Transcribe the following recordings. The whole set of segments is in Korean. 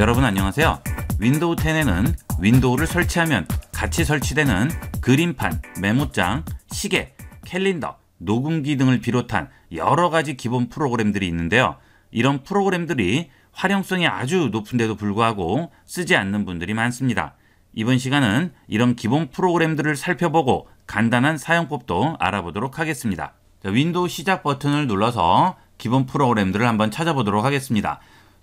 여러분 안녕하세요. 윈도우 10에는 윈도우를 설치하면 같이 설치되는 그림판, 메모장, 시계, 캘린더, 녹음기 등을 비롯한 여러 가지 기본 프로그램들이 있는데요. 이런 프로그램들이 활용성이 아주 높은데도 불구하고 쓰지 않는 분들이 많습니다. 이번 시간은 이런 기본 프로그램들을 살펴보고 간단한 사용법도 알아보도록 하겠습니다. 자, 윈도우 시작 버튼을 눌러서 기본 프로그램들을 한번 찾아보도록 하겠습니다.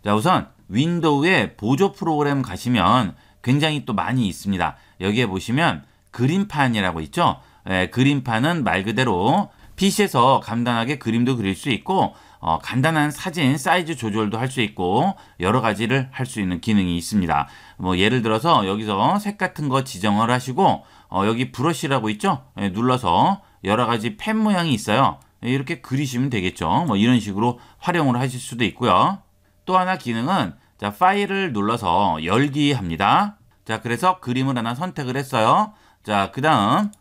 자, 우선 윈도우의 보조 프로그램 가시면 굉장히 또 많이 있습니다. 여기에 보시면 그림판이라고 있죠. 예, 그림판은 말 그대로 PC에서 간단하게 그림도 그릴 수 있고 어, 간단한 사진 사이즈 조절도 할 수 있고 여러 가지를 할 수 있는 기능이 있습니다. 뭐 예를 들어서 여기서 색 같은 거 지정을 하시고 어, 여기 브러쉬라고 있죠? 예, 눌러서 여러 가지 펜 모양이 있어요. 예, 이렇게 그리시면 되겠죠. 뭐 이런 식으로 활용을 하실 수도 있고요. 또 하나 기능은 자 파일을 눌러서 열기 합니다. 자 그래서 그림을 하나 선택을 했어요. 자그 다음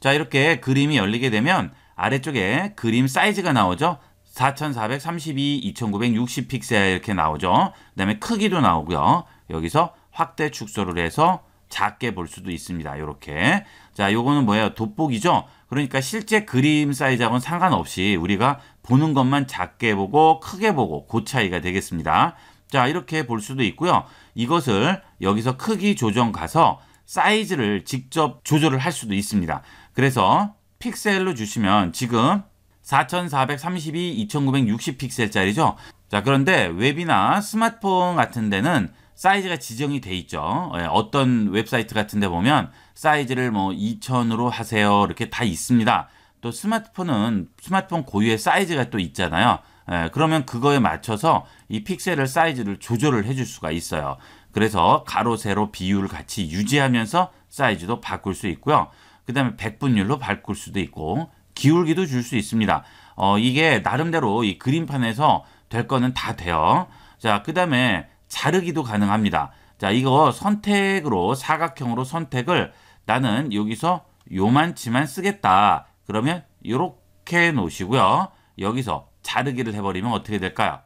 자 이렇게 그림이 열리게 되면 아래쪽에 그림 사이즈가 나오죠. 4432, 2960 픽셀 이렇게 나오죠. 그 다음에 크기도 나오고요. 여기서 확대 축소를 해서 작게 볼 수도 있습니다. 이렇게. 자, 요거는 뭐예요? 돋보기죠? 그러니까 실제 그림 사이즈하고는 상관없이 우리가 보는 것만 작게 보고 크게 보고 그 차이가 되겠습니다. 자, 이렇게 볼 수도 있고요. 이것을 여기서 크기 조정 가서 사이즈를 직접 조절을 할 수도 있습니다. 그래서 픽셀로 주시면 지금 4432, 2960 픽셀짜리죠. 자, 그런데 웹이나 스마트폰 같은 데는 사이즈가 지정이 돼 있죠. 예, 어떤 웹사이트 같은 데 보면 사이즈를 뭐 2000으로 하세요. 이렇게 다 있습니다. 또 스마트폰은 스마트폰 고유의 사이즈가 또 있잖아요. 예, 그러면 그거에 맞춰서 이 픽셀을 사이즈를 조절을 해 줄 수가 있어요. 그래서 가로, 세로 비율을 같이 유지하면서 사이즈도 바꿀 수 있고요. 그 다음에 백분율로 바꿀 수도 있고 기울기도 줄 수 있습니다. 어, 이게 나름대로 이 그림판에서 될 거는 다 돼요. 자, 그 다음에 자르기도 가능합니다. 자, 이거 선택으로 사각형으로 선택을 나는 여기서 요만치만 쓰겠다. 그러면 이렇게 놓으시고요. 여기서 자르기를 해버리면 어떻게 될까요?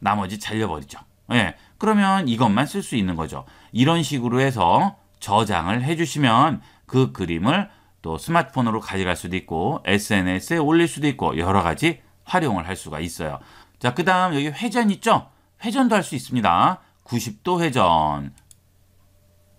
나머지 잘려버리죠. 예, 그러면 이것만 쓸 수 있는 거죠. 이런 식으로 해서 저장을 해주시면 그 그림을 또 스마트폰으로 가져갈 수도 있고 SNS에 올릴 수도 있고 여러 가지 활용을 할 수가 있어요. 자, 그 다음 여기 회전 있죠? 회전도 할 수 있습니다. 90도 회전.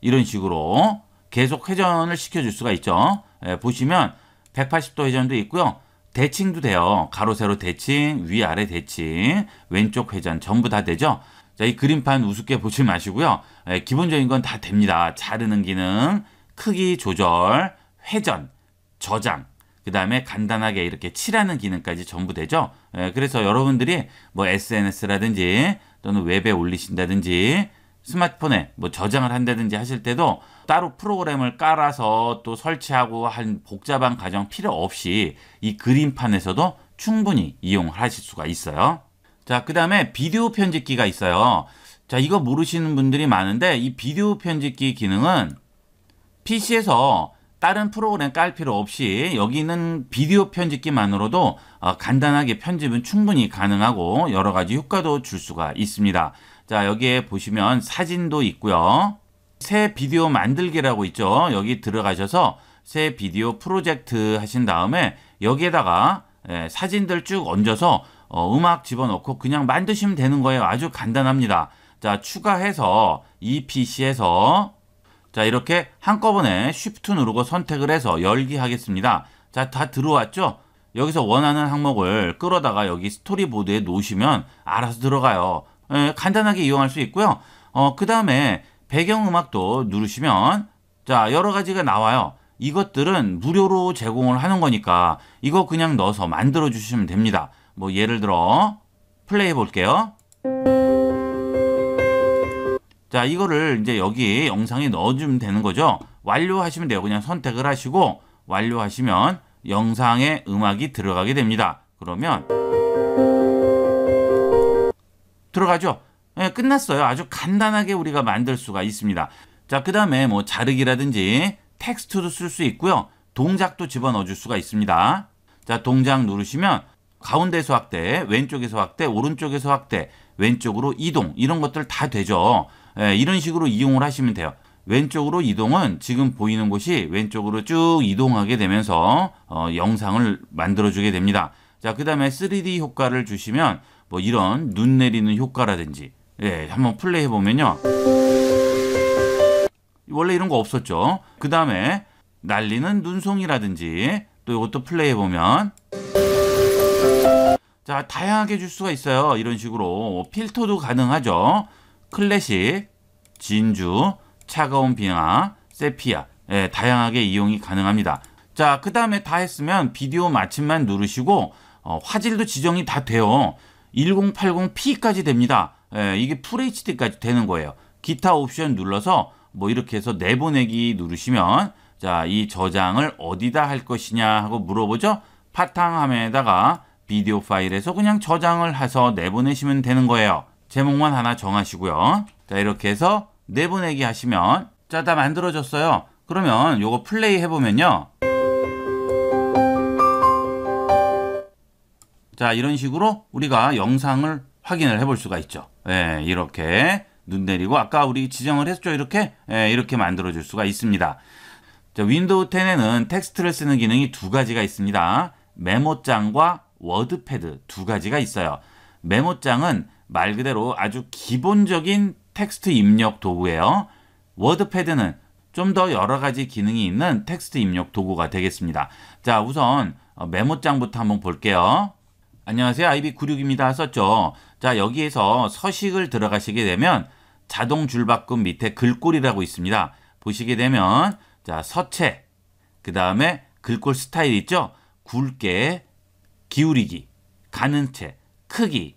이런 식으로 계속 회전을 시켜줄 수가 있죠. 예, 보시면 180도 회전도 있고요. 대칭도 돼요. 가로, 세로 대칭, 위, 아래 대칭, 왼쪽 회전 전부 다 되죠. 자, 이 그림판 우습게 보지 마시고요. 예, 기본적인 건 다 됩니다. 자르는 기능, 크기 조절, 회전, 저장, 그 다음에 간단하게 이렇게 칠하는 기능까지 전부 되죠. 예, 그래서 여러분들이 뭐 SNS라든지 또는 웹에 올리신다든지 스마트폰에 뭐 저장을 한다든지 하실 때도 따로 프로그램을 깔아서 또 설치하고 한 복잡한 과정 필요 없이 이 그림판에서도 충분히 이용하실 수가 있어요. 자, 그 다음에 비디오 편집기가 있어요. 자, 이거 모르시는 분들이 많은데 이 비디오 편집기 기능은 PC에서 다른 프로그램 깔 필요 없이 여기 는 비디오 편집기만으로도 어, 간단하게 편집은 충분히 가능하고 여러 가지 효과도 줄 수가 있습니다. 자 여기에 보시면 사진도 있고요. 새 비디오 만들기라고 있죠. 여기 들어가셔서 새 비디오 프로젝트 하신 다음에 여기에다가 예, 사진들 쭉 얹어서 어, 음악 집어넣고 그냥 만드시면 되는 거예요. 아주 간단합니다. 자 추가해서 이 PC에서 자 이렇게 한꺼번에 쉬프트 누르고 선택을 해서 열기 하겠습니다. 자 다 들어왔죠? 여기서 원하는 항목을 끌어다가 여기 스토리보드에 놓으시면 알아서 들어가요. 예, 간단하게 이용할 수 있고요. 어, 그 다음에 배경음악도 누르시면 자 여러 가지가 나와요. 이것들은 무료로 제공을 하는 거니까 이거 그냥 넣어서 만들어 주시면 됩니다. 뭐 예를 들어 플레이 해 볼게요. 자 이거를 이제 여기 영상에 넣어주면 되는 거죠. 완료하시면 돼요. 그냥 선택을 하시고 완료하시면 영상에 음악이 들어가게 됩니다. 그러면 들어가죠. 예, 끝났어요. 아주 간단하게 우리가 만들 수가 있습니다. 자, 그 다음에 뭐 자르기라든지 텍스트도 쓸 수 있고요. 동작도 집어넣어 줄 수가 있습니다. 자, 동작 누르시면 가운데서 확대, 왼쪽에서 확대, 오른쪽에서 확대, 왼쪽으로 이동 이런 것들 다 되죠. 예, 이런 식으로 이용을 하시면 돼요. 왼쪽으로 이동은 지금 보이는 곳이 왼쪽으로 쭉 이동하게 되면서 어, 영상을 만들어주게 됩니다. 자, 그 다음에 3D 효과를 주시면 뭐 이런 눈 내리는 효과라든지 예, 한번 플레이해 보면요. 원래 이런 거 없었죠. 그 다음에 날리는 눈송이라든지 또 이것도 플레이해 보면 자 다양하게 줄 수가 있어요. 이런 식으로 필터도 가능하죠. 클래식, 진주, 차가운 빙하, 세피아 예, 다양하게 이용이 가능합니다. 자 그 다음에 다 했으면 비디오 마침만 누르시고 어, 화질도 지정이 다 돼요. 1080p까지 됩니다. 예, 이게 FHD까지 되는 거예요. 기타 옵션 눌러서 뭐 이렇게 해서 내보내기 누르시면 자, 이 저장을 어디다 할 것이냐 하고 물어보죠. 파탕 화면에다가 비디오 파일에서 그냥 저장을 해서 내보내시면 되는 거예요. 제목만 하나 정하시고요. 자, 이렇게 해서 내보내기 하시면 자, 다 만들어졌어요. 그러면 요거 플레이 해보면요. 자 이런 식으로 우리가 영상을 확인을 해볼 수가 있죠. 예, 이렇게 눈 내리고 아까 우리 지정을 했죠. 이렇게 예, 이렇게 만들어줄 수가 있습니다. 자, 윈도우 10에는 텍스트를 쓰는 기능이 두 가지가 있습니다. 메모장과 워드패드 두 가지가 있어요. 메모장은 말 그대로 아주 기본적인 텍스트 입력 도구예요. 워드패드는 좀 더 여러 가지 기능이 있는 텍스트 입력 도구가 되겠습니다. 자, 우선 어, 메모장부터 한번 볼게요. 안녕하세요. IB96입니다. 썼죠. 자, 여기에서 서식을 들어가시게 되면 자동 줄바꿈 밑에 글꼴이라고 있습니다. 보시게 되면 자, 서체, 그 다음에 글꼴 스타일 있죠? 굵게, 기울이기, 가는 채, 크기.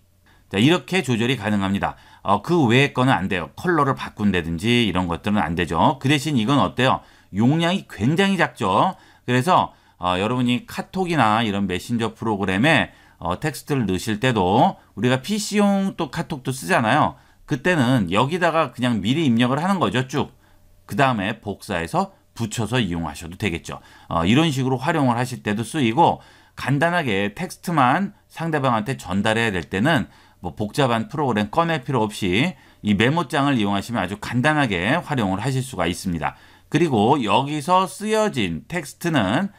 자, 이렇게 조절이 가능합니다. 어, 그 외의 거는 안 돼요. 컬러를 바꾼다든지 이런 것들은 안 되죠. 그 대신 이건 어때요? 용량이 굉장히 작죠. 그래서 어, 여러분이 카톡이나 이런 메신저 프로그램에 어, 텍스트를 넣으실 때도 우리가 PC용 또 카톡도 쓰잖아요. 그때는 여기다가 그냥 미리 입력을 하는 거죠. 쭉. 그 다음에 복사해서 붙여서 이용하셔도 되겠죠. 어, 이런 식으로 활용을 하실 때도 쓰이고 간단하게 텍스트만 상대방한테 전달해야 될 때는 뭐 복잡한 프로그램 꺼낼 필요 없이 이 메모장을 이용하시면 아주 간단하게 활용을 하실 수가 있습니다. 그리고 여기서 쓰여진 텍스트는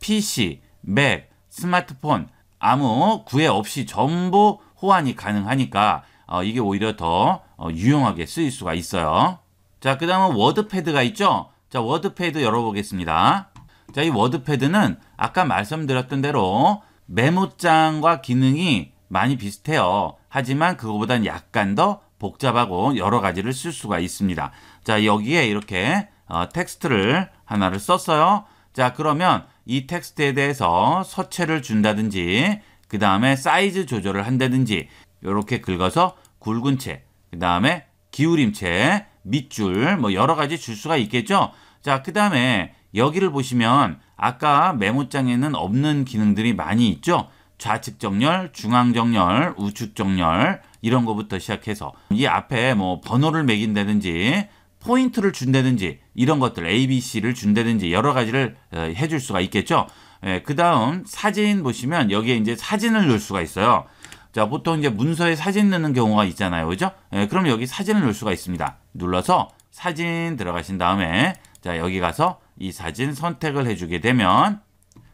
PC, 맥, 스마트폰 아무 구애 없이 전부 호환이 가능하니까 어, 이게 오히려 더 어, 유용하게 쓰일 수가 있어요. 자, 그 다음은 워드패드가 있죠? 자, 워드패드 열어보겠습니다. 자, 이 워드패드는 아까 말씀드렸던 대로 메모장과 기능이 많이 비슷해요. 하지만 그거보단 약간 더 복잡하고 여러 가지를 쓸 수가 있습니다. 자, 여기에 이렇게 어, 텍스트를 하나를 썼어요. 자, 그러면 이 텍스트에 대해서 서체를 준다든지 그 다음에 사이즈 조절을 한다든지 이렇게 긁어서 굵은 채, 그 다음에 기울임 체 밑줄 뭐 여러 가지 줄 수가 있겠죠. 자, 그 다음에 여기를 보시면 아까 메모장에는 없는 기능들이 많이 있죠. 좌측 정렬, 중앙 정렬, 우측 정렬 이런 것부터 시작해서 이 앞에 뭐 번호를 매긴다든지 포인트를 준다든지 이런 것들 ABC를 준다든지 여러 가지를 어, 해줄 수가 있겠죠. 예, 그 다음 사진 보시면 여기에 이제 사진을 넣을 수가 있어요. 자, 보통 이제 문서에 사진 넣는 경우가 있잖아요. 그죠? 예, 그럼 여기 사진을 넣을 수가 있습니다. 눌러서 사진 들어가신 다음에 자, 여기 가서 이 사진 선택을 해주게 되면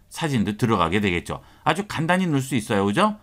사진도 들어가게 되겠죠. 아주 간단히 넣을 수 있어요. 그죠?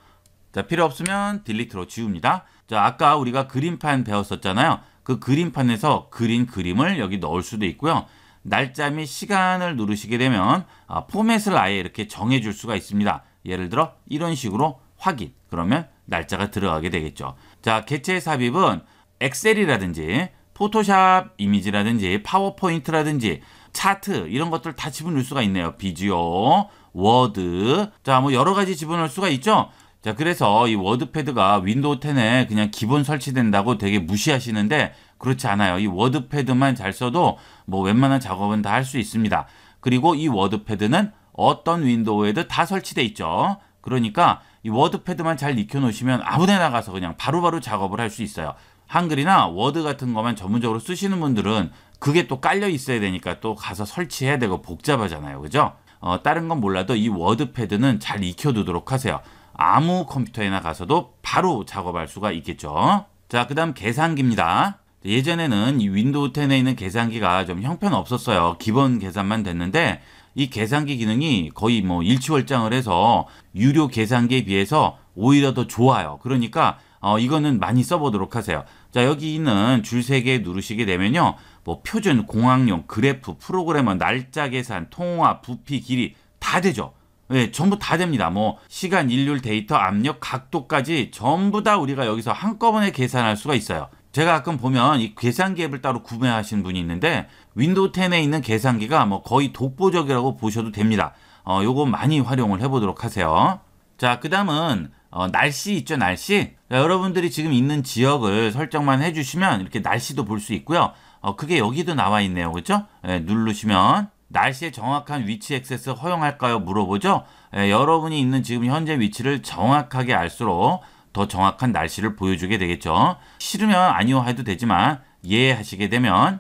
자, 필요 없으면 딜리트로 지웁니다. 자, 아까 우리가 그림판 배웠었잖아요. 그 그림판에서 그린 그림을 여기 넣을 수도 있고요. 날짜 및 시간을 누르시게 되면 아, 포맷을 아예 이렇게 정해줄 수가 있습니다. 예를 들어 이런 식으로 확인 그러면 날짜가 들어가게 되겠죠. 자 개체 삽입은 엑셀이라든지 포토샵 이미지라든지 파워포인트라든지 차트 이런 것들 다 집어넣을 수가 있네요. 비디오, 워드 자 뭐 여러 가지 집어넣을 수가 있죠. 자, 그래서 이 워드패드가 윈도우 10에 그냥 기본 설치된다고 되게 무시하시는데 그렇지 않아요. 이 워드패드만 잘 써도 뭐 웬만한 작업은 다 할 수 있습니다. 그리고 이 워드패드는 어떤 윈도우에도 다 설치돼 있죠. 그러니까 이 워드패드만 잘 익혀 놓으시면 아무데나 가서 그냥 바로바로 작업을 할 수 있어요. 한글이나 워드 같은 것만 전문적으로 쓰시는 분들은 그게 또 깔려 있어야 되니까 또 가서 설치해야 되고 복잡하잖아요. 그죠? 어, 다른 건 몰라도 이 워드패드는 잘 익혀두도록 하세요. 아무 컴퓨터에나 가서도 바로 작업할 수가 있겠죠. 자, 그 다음 계산기입니다. 예전에는 윈도우 10에 있는 계산기가 좀 형편없었어요. 기본 계산만 됐는데 이 계산기 기능이 거의 뭐 일치월장을 해서 유료 계산기에 비해서 오히려 더 좋아요. 그러니까 어, 이거는 많이 써보도록 하세요. 자 여기 있는 줄 세 개 누르시게 되면요. 뭐 표준, 공학용, 그래프, 프로그래머, 날짜 계산, 통화, 부피, 길이 다 되죠. 네, 전부 다 됩니다. 뭐 시간, 일률, 데이터, 압력, 각도까지 전부 다 우리가 여기서 한꺼번에 계산할 수가 있어요. 제가 가끔 보면 이 계산기 앱을 따로 구매하신 분이 있는데 윈도우 10에 있는 계산기가 뭐 거의 독보적이라고 보셔도 됩니다. 어, 요거 많이 활용을 해보도록 하세요. 자, 그 다음은 어, 날씨 있죠, 날씨? 자, 여러분들이 지금 있는 지역을 설정만 해주시면 이렇게 날씨도 볼 수 있고요. 어, 그게 여기도 나와 있네요. 그렇죠? 예, 누르시면 날씨의 정확한 위치 액세스 허용할까요? 물어보죠. 예, 여러분이 있는 지금 현재 위치를 정확하게 알수록 더 정확한 날씨를 보여주게 되겠죠. 싫으면 아니요 해도 되지만 예 하시게 되면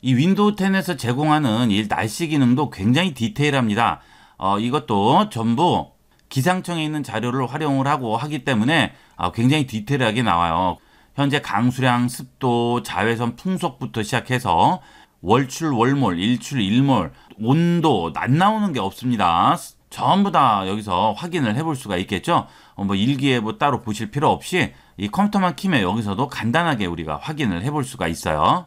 이 윈도우 10에서 제공하는 이 날씨 기능도 굉장히 디테일합니다. 어, 이것도 전부 기상청에 있는 자료를 활용을 하고 하기 때문에 어, 굉장히 디테일하게 나와요. 현재 강수량, 습도, 자외선 풍속부터 시작해서 월출 월몰 일출 일몰 온도 안 나오는 게 없습니다. 전부 다 여기서 확인을 해 볼 수가 있겠죠. 어, 뭐일기예보 뭐 따로 보실 필요 없이 이 컴퓨터만 키면 여기서도 간단하게 우리가 확인을 해 볼 수가 있어요.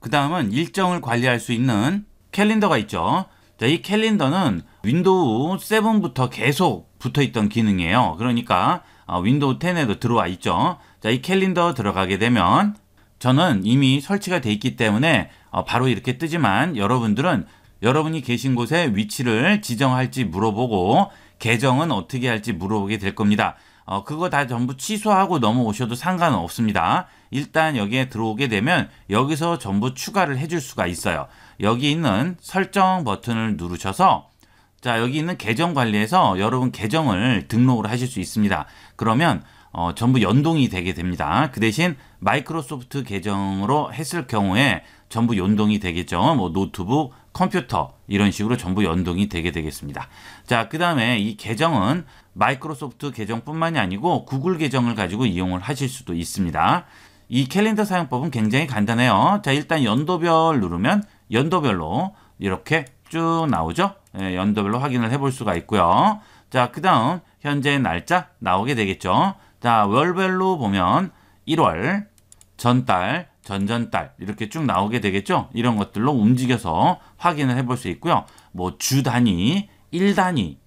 그 다음은 일정을 관리할 수 있는 캘린더가 있죠. 자, 이 캘린더는 윈도우 7부터 계속 붙어 있던 기능이에요. 그러니까 어, 윈도우 10에도 들어와 있죠. 자, 이 캘린더 들어가게 되면 저는 이미 설치가 돼 있기 때문에 어, 바로 이렇게 뜨지만 여러분들은 여러분이 계신 곳의 위치를 지정할지 물어보고 계정은 어떻게 할지 물어보게 될 겁니다. 어, 그거 다 전부 취소하고 넘어오셔도 상관없습니다. 일단 여기에 들어오게 되면 여기서 전부 추가를 해줄 수가 있어요. 여기 있는 설정 버튼을 누르셔서 자 여기 있는 계정 관리에서 여러분 계정을 등록을 하실 수 있습니다. 그러면 어, 전부 연동이 되게 됩니다. 그 대신 마이크로소프트 계정으로 했을 경우에 전부 연동이 되겠죠. 뭐 노트북, 컴퓨터 이런 식으로 전부 연동이 되게 되겠습니다. 자, 그 다음에 이 계정은 마이크로소프트 계정뿐만이 아니고 구글 계정을 가지고 이용을 하실 수도 있습니다. 이 캘린더 사용법은 굉장히 간단해요. 자, 일단 연도별 누르면 연도별로 이렇게 쭉 나오죠. 예, 연도별로 확인을 해 볼 수가 있고요. 자, 그 다음 현재 날짜 나오게 되겠죠. 자, 월별로 보면 1월, 전달, 전전달 이렇게 쭉 나오게 되겠죠. 이런 것들로 움직여서 확인을 해볼 수 있고요. 뭐 주 단위, 일 단위,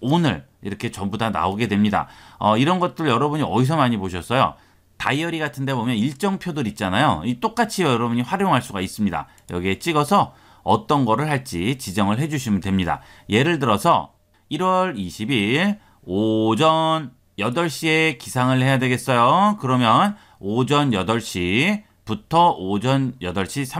오늘 이렇게 전부 다 나오게 됩니다. 어, 이런 것들 여러분이 어디서 많이 보셨어요? 다이어리 같은 데 보면 일정표들 있잖아요. 이 똑같이 여러분이 활용할 수가 있습니다. 여기에 찍어서 어떤 거를 할지 지정을 해주시면 됩니다. 예를 들어서 1월 20일 오전 8시에 기상을 해야 되겠어요. 그러면 오전 8시 부터 오전 8시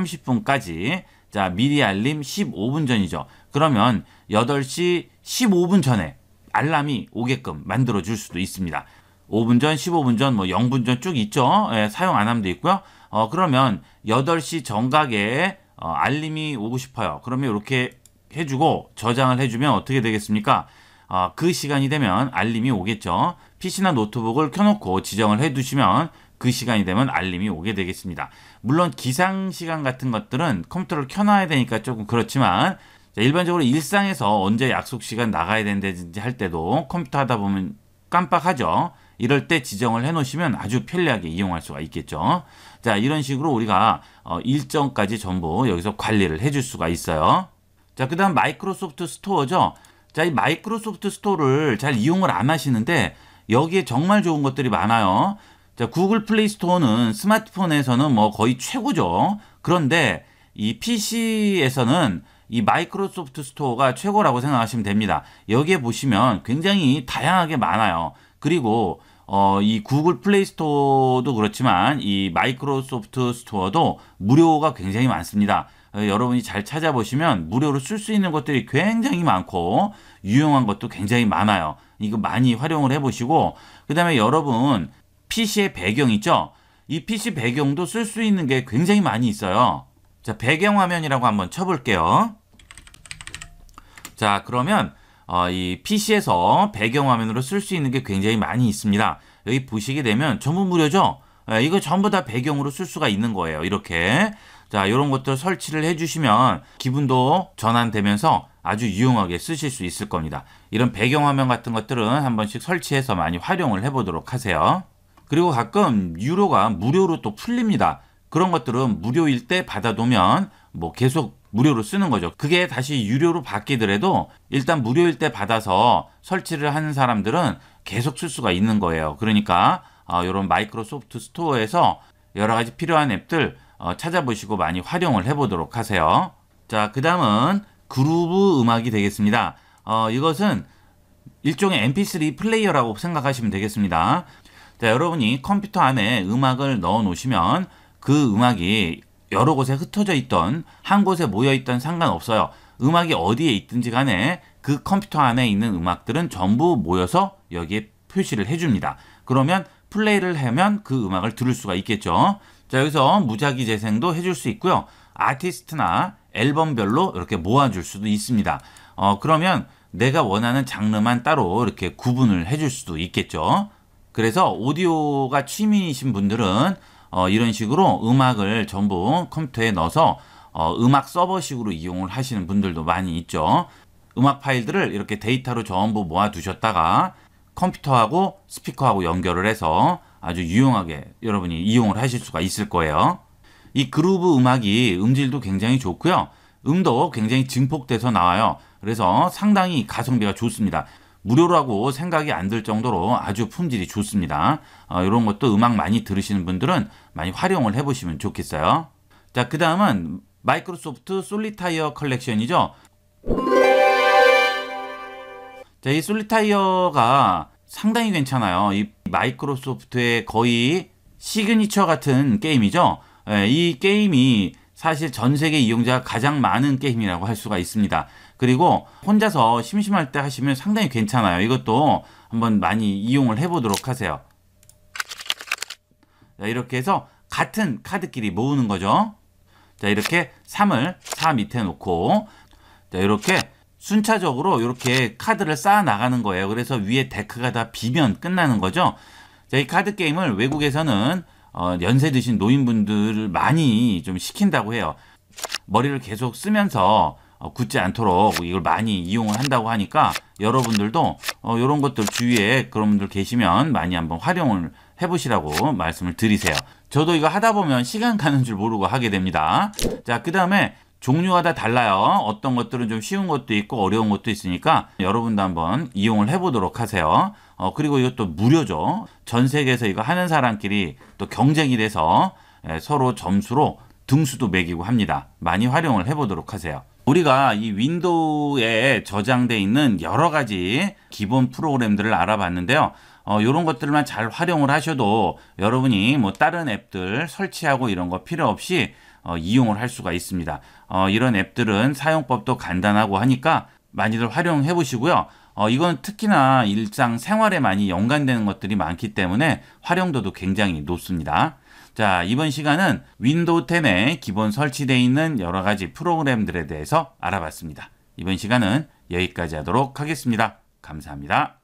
30분까지 자 미리 알림 15분 전이죠. 그러면 8시 15분 전에 알람이 오게끔 만들어 줄 수도 있습니다. 5분 전, 15분 전, 뭐 0분 전 쭉 있죠. 예, 사용 안함도 있고요. 어, 그러면 8시 정각에 어, 알림이 오고 싶어요. 그러면 이렇게 해주고 저장을 해주면 어떻게 되겠습니까? 어, 그 시간이 되면 알림이 오겠죠. PC나 노트북을 켜놓고 지정을 해두시면 그 시간이 되면 알림이 오게 되겠습니다. 물론 기상 시간 같은 것들은 컴퓨터를 켜놔야 되니까 조금 그렇지만 일반적으로 일상에서 언제 약속 시간 나가야 되는지할 때도 컴퓨터 하다 보면 깜빡하죠. 이럴 때 지정을 해 놓으시면 아주 편리하게 이용할 수가 있겠죠. 자, 이런 식으로 우리가 어, 일정까지 전부 여기서 관리를 해 줄 수가 있어요. 자, 그 다음 마이크로소프트 스토어죠. 자, 이 마이크로소프트 스토어를 잘 이용을 안 하시는데 여기에 정말 좋은 것들이 많아요. 자, 구글 플레이 스토어는 스마트폰에서는 뭐 거의 최고죠. 그런데 이 PC에서는 이 마이크로소프트 스토어가 최고라고 생각하시면 됩니다. 여기에 보시면 굉장히 다양하게 많아요. 그리고 어, 이 구글 플레이 스토어도 그렇지만 이 마이크로소프트 스토어도 무료가 굉장히 많습니다. 어, 여러분이 잘 찾아보시면 무료로 쓸 수 있는 것들이 굉장히 많고 유용한 것도 굉장히 많아요. 이거 많이 활용을 해보시고 그 다음에 여러분 PC의 배경 있죠? 이 PC 배경도 쓸 수 있는 게 굉장히 많이 있어요. 자, 배경 화면이라고 한번 쳐볼게요. 자, 그러면 어, 이 PC에서 배경 화면으로 쓸 수 있는 게 굉장히 많이 있습니다. 여기 보시게 되면 전부 무료죠? 예, 이거 전부 다 배경으로 쓸 수가 있는 거예요. 이렇게. 자, 이런 것들 설치를 해주시면 기분도 전환되면서 아주 유용하게 쓰실 수 있을 겁니다. 이런 배경 화면 같은 것들은 한 번씩 설치해서 많이 활용을 해보도록 하세요. 그리고 가끔 유료가 무료로 또 풀립니다. 그런 것들은 무료일 때 받아두면 뭐 계속 무료로 쓰는 거죠. 그게 다시 유료로 바뀌더라도 일단 무료일 때 받아서 설치를 하는 사람들은 계속 쓸 수가 있는 거예요. 그러니까 어, 이런 마이크로소프트 스토어에서 여러 가지 필요한 앱들 어, 찾아보시고 많이 활용을 해보도록 하세요. 자, 그 다음은 그루브 음악이 되겠습니다. 어, 이것은 일종의 mp3 플레이어라고 생각하시면 되겠습니다. 자, 여러분이 컴퓨터 안에 음악을 넣어 놓으시면 그 음악이 여러 곳에 흩어져 있던 한 곳에 모여 있던 상관없어요. 음악이 어디에 있든지 간에 그 컴퓨터 안에 있는 음악들은 전부 모여서 여기에 표시를 해줍니다. 그러면 플레이를 하면 그 음악을 들을 수가 있겠죠. 자 여기서 무작위 재생도 해줄 수 있고요. 아티스트나 앨범별로 이렇게 모아줄 수도 있습니다. 어 그러면 내가 원하는 장르만 따로 이렇게 구분을 해줄 수도 있겠죠. 그래서 오디오가 취미이신 분들은 어, 이런 식으로 음악을 전부 컴퓨터에 넣어서 어, 음악 서버식으로 이용을 하시는 분들도 많이 있죠. 음악 파일들을 이렇게 데이터로 전부 모아 두셨다가 컴퓨터하고 스피커하고 연결을 해서 아주 유용하게 여러분이 이용을 하실 수가 있을 거예요. 이 그루브 음악이 음질도 굉장히 좋고요. 음도 굉장히 증폭돼서 나와요. 그래서 상당히 가성비가 좋습니다. 무료라고 생각이 안 들 정도로 아주 품질이 좋습니다. 어, 이런 것도 음악 많이 들으시는 분들은 많이 활용을 해보시면 좋겠어요. 자, 그 다음은 마이크로소프트 솔리타이어 컬렉션이죠. 자, 이 솔리타이어가 상당히 괜찮아요. 이 마이크로소프트의 거의 시그니처 같은 게임이죠. 예, 이 게임이 사실 전 세계 이용자가 가장 많은 게임이라고 할 수가 있습니다. 그리고 혼자서 심심할 때 하시면 상당히 괜찮아요. 이것도 한번 많이 이용을 해보도록 하세요. 자, 이렇게 해서 같은 카드끼리 모으는 거죠. 자, 이렇게 3을 4 밑에 놓고 자, 이렇게 순차적으로 이렇게 카드를 쌓아 나가는 거예요. 그래서 위에 데크가 다 비면 끝나는 거죠. 자, 이 카드 게임을 외국에서는 어, 연세 드신 노인분들을 많이 좀 시킨다고 해요. 머리를 계속 쓰면서 어, 굳지 않도록 이걸 많이 이용을 한다고 하니까 여러분들도 이런 어, 것들 주위에 그런 분들 계시면 많이 한번 활용을 해보시라고 말씀을 드리세요. 저도 이거 하다 보면 시간 가는 줄 모르고 하게 됩니다. 자, 그 다음에 종류가 다 달라요. 어떤 것들은 좀 쉬운 것도 있고 어려운 것도 있으니까 여러분도 한번 이용을 해보도록 하세요. 어, 그리고 이것도 무료죠. 전 세계에서 이거 하는 사람끼리 또 경쟁이 돼서 예, 서로 점수로 등수도 매기고 합니다. 많이 활용을 해보도록 하세요. 우리가 이 윈도우에 저장되어 있는 여러 가지 기본 프로그램들을 알아봤는데요. 어, 이런 것들만 잘 활용을 하셔도 여러분이 뭐 다른 앱들 설치하고 이런 거 필요 없이 어, 이용을 할 수가 있습니다. 어, 이런 앱들은 사용법도 간단하고 하니까 많이들 활용해 보시고요. 어, 이건 특히나 일상 생활에 많이 연관되는 것들이 많기 때문에 활용도도 굉장히 높습니다. 자, 이번 시간은 윈도우 10에 기본 설치되어 있는 여러 가지 프로그램들에 대해서 알아봤습니다. 이번 시간은 여기까지 하도록 하겠습니다. 감사합니다.